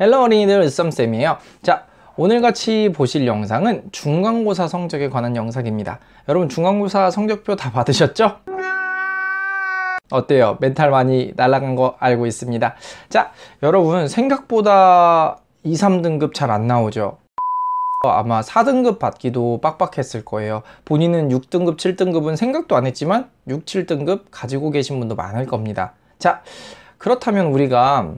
헬로 어린이들 썸쌤이에요 자 오늘같이 보실 영상은 중간고사 성적에 관한 영상입니다 여러분 중간고사 성적표 다 받으셨죠? 어때요? 멘탈 많이 날아간 거 알고 있습니다 자 여러분 생각보다 2, 3등급 잘 안 나오죠 아마 4등급 받기도 빡빡했을 거예요 본인은 6등급, 7등급은 생각도 안 했지만 6, 7등급 가지고 계신 분도 많을 겁니다 자 그렇다면 우리가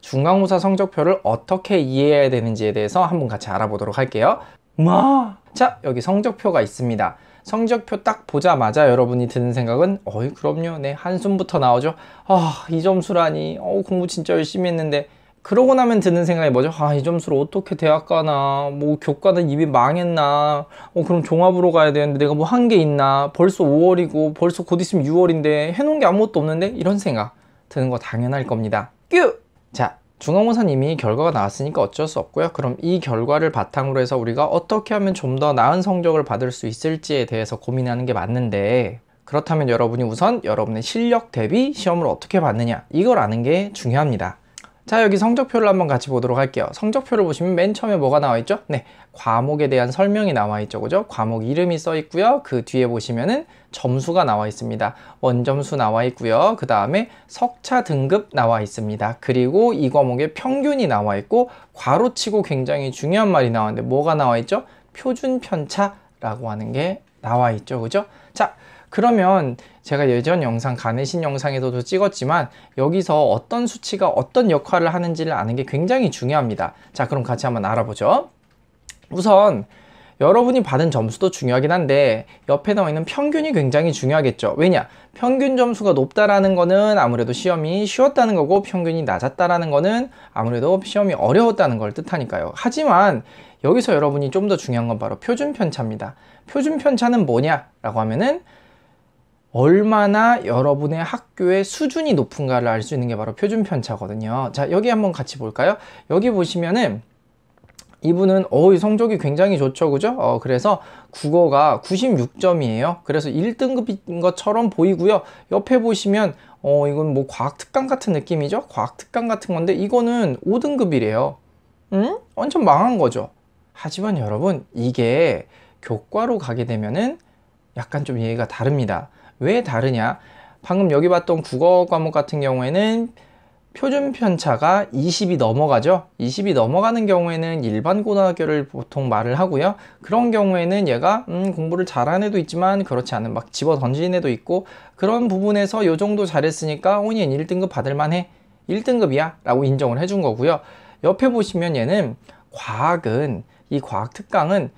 중간고사 성적표를 어떻게 이해해야 되는지에 대해서 한번 같이 알아보도록 할게요. 마! 자, 여기 성적표가 있습니다. 성적표 딱 보자마자 여러분이 드는 생각은 어이 그럼요 내 네, 한숨부터 나오죠 아 이 점수라니 어 공부 진짜 열심히 했는데 그러고 나면 드는 생각이 뭐죠 아 이 점수로 어떻게 대학 가나 뭐 교과는 입이 망했나 어 그럼 종합으로 가야 되는데 내가 뭐 한 게 있나 벌써 5월이고 벌써 곧 있으면 6월인데 해놓은 게 아무것도 없는데 이런 생각 드는 거 당연할 겁니다 뀨 자, 중앙원사님이 결과가 나왔으니까 어쩔 수 없고요. 그럼 이 결과를 바탕으로 해서 우리가 어떻게 하면 좀 더 나은 성적을 받을 수 있을지에 대해서 고민하는 게 맞는데 그렇다면 여러분이 우선 여러분의 실력 대비 시험을 어떻게 받느냐 이걸 아는 게 중요합니다. 자 여기 성적표를 한번 같이 보도록 할게요 성적표를 보시면 맨 처음에 뭐가 나와 있죠 네 과목에 대한 설명이 나와 있죠 그죠 과목 이름이 써 있고요 그 뒤에 보시면은 점수가 나와 있습니다 원점수 나와 있고요 그 다음에 석차 등급 나와 있습니다 그리고 이 과목의 평균이 나와 있고 괄호치고 굉장히 중요한 말이 나왔는데 뭐가 나와 있죠 표준 편차라고 하는 게 나와 있죠 그죠 자 그러면 제가 예전 영상 가내신 영상에서도 찍었지만 여기서 어떤 수치가 어떤 역할을 하는지를 아는 게 굉장히 중요합니다. 자 그럼 같이 한번 알아보죠. 우선 여러분이 받은 점수도 중요하긴 한데 옆에 나와 있는 평균이 굉장히 중요하겠죠 왜냐 평균 점수가 높다라는 거는 아무래도 시험이 쉬웠다는 거고 평균이 낮았다라는 거는 아무래도 시험이 어려웠다는 걸 뜻하니까요 하지만 여기서 여러분이 좀 더 중요한 건 바로 표준 편차입니다 표준 편차는 뭐냐 라고 하면은 얼마나 여러분의 학교의 수준이 높은가를 알 수 있는 게 바로 표준 편차거든요. 자, 여기 한번 같이 볼까요? 여기 보시면은 이분은 어이 성적이 굉장히 좋죠 그죠 어 그래서 국어가 96점이에요 그래서 1등급인 것처럼 보이고요 옆에 보시면 어 이건 뭐 과학특강 같은 느낌이죠 과학특강 같은 건데 이거는 5등급이래요 음? 완전 망한 거죠 하지만 여러분 이게 교과로 가게 되면은 약간 좀 얘기가 다릅니다. 왜 다르냐? 방금 여기 봤던 국어 과목 같은 경우에는 표준 편차가 20이 넘어가죠. 20이 넘어가는 경우에는 일반 고등학교를 보통 말을 하고요. 그런 경우에는 얘가 음, 공부를 잘하는 애도 있지만 그렇지 않은 막 집어 던지는 애도 있고 그런 부분에서 요 정도 잘했으니까 오니 1등급 받을만해. 1등급이야 라고 인정을 해준 거고요. 옆에 보시면 얘는 과학은 이 과학 특강은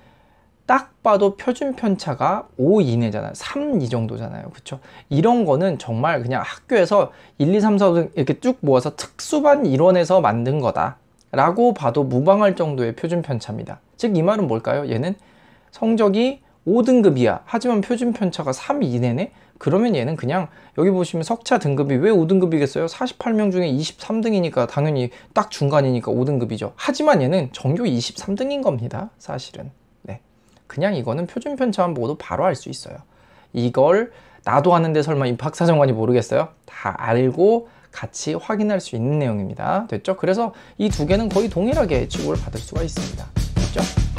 딱 봐도 표준 편차가 5 이내잖아요. 3 이 정도잖아요. 그렇죠? 이런 거는 정말 그냥 학교에서 1, 2, 3, 4등 이렇게 쭉 모아서 특수반 이원에서 만든 거다라고 봐도 무방할 정도의 표준 편차입니다. 즉 이 말은 뭘까요? 얘는 성적이 5등급이야. 하지만 표준 편차가 3 이내네? 그러면 얘는 그냥 여기 보시면 석차 등급이 왜 5등급이겠어요? 48명 중에 23등이니까 당연히 딱 중간이니까 5등급이죠. 하지만 얘는 전교 23등인 겁니다. 사실은. 그냥 이거는 표준편 차만 보고도 바로 알 수 있어요. 이걸 나도 아는데 설마 이 박사정관이 모르겠어요? 다 알고 같이 확인할 수 있는 내용입니다. 됐죠? 그래서 이 두 개는 거의 동일하게 치고를 받을 수가 있습니다. 됐죠?